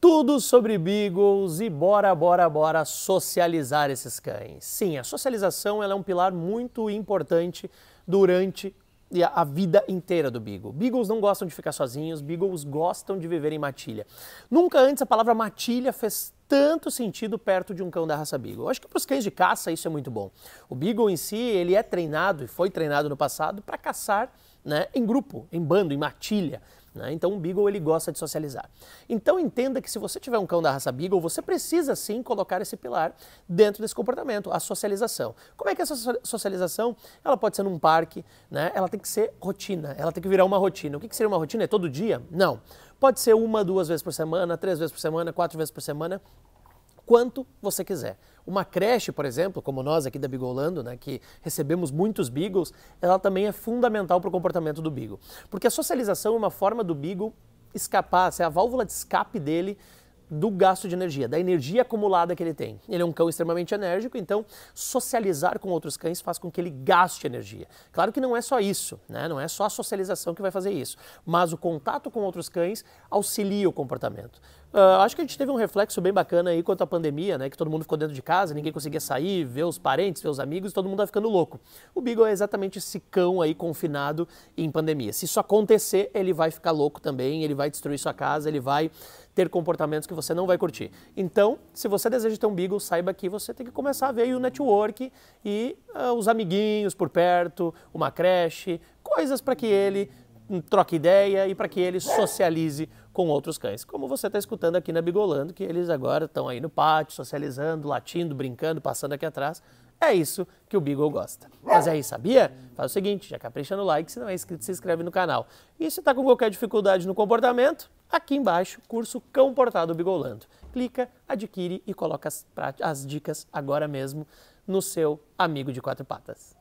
Tudo sobre Beagles e bora, bora, bora socializar esses cães. Sim, a socialização é um pilar muito importante durante a vida inteira do Beagle. Beagles não gostam de ficar sozinhos, Beagles gostam de viver em matilha. Nunca antes a palavra matilha fez tanto sentido perto de um cão da raça Beagle. Eu acho que para os cães de caça isso é muito bom. O Beagle em si, ele é treinado e foi treinado no passado para caçar né, em grupo, em bando, em matilha. Né? Então, um Beagle ele gosta de socializar. Então, entenda que se você tiver um cão da raça Beagle, você precisa sim colocar esse pilar dentro desse comportamento, a socialização. Como é que essa socialização? Ela pode ser num parque, né? ela tem que ser rotina, ela tem que virar uma rotina. O que, que seria uma rotina? É todo dia? Não. Pode ser uma, duas vezes por semana, três vezes por semana, quatro vezes por semana, quanto você quiser. Uma creche, por exemplo, como nós aqui da Bigolando, né, que recebemos muitos beagles, ela também é fundamental para o comportamento do beagle. Porque a socialização é uma forma do beagle escapar, é a válvula de escape dele do gasto de energia, da energia acumulada que ele tem. Ele é um cão extremamente enérgico, então socializar com outros cães faz com que ele gaste energia. Claro que não é só isso, né? não é só a socialização que vai fazer isso, mas o contato com outros cães auxilia o comportamento. Uh, acho que a gente teve um reflexo bem bacana aí quanto à pandemia, né? Que todo mundo ficou dentro de casa, ninguém conseguia sair, ver os parentes, ver os amigos, todo mundo tá ficando louco. O Beagle é exatamente esse cão aí confinado em pandemia. Se isso acontecer, ele vai ficar louco também, ele vai destruir sua casa, ele vai ter comportamentos que você não vai curtir. Então, se você deseja ter um Beagle, saiba que você tem que começar a ver o network e uh, os amiguinhos por perto, uma creche, coisas para que ele troque ideia e para que ele socialize com outros cães. Como você está escutando aqui na Bigolando, que eles agora estão aí no pátio, socializando, latindo, brincando, passando aqui atrás. É isso que o Beagle gosta. Mas aí, sabia? Faz o seguinte, já capricha no like, se não é inscrito, se inscreve no canal. E se está com qualquer dificuldade no comportamento, aqui embaixo, curso Cão Portado Bigolando. Clica, adquire e coloca as, as dicas agora mesmo no seu amigo de quatro patas.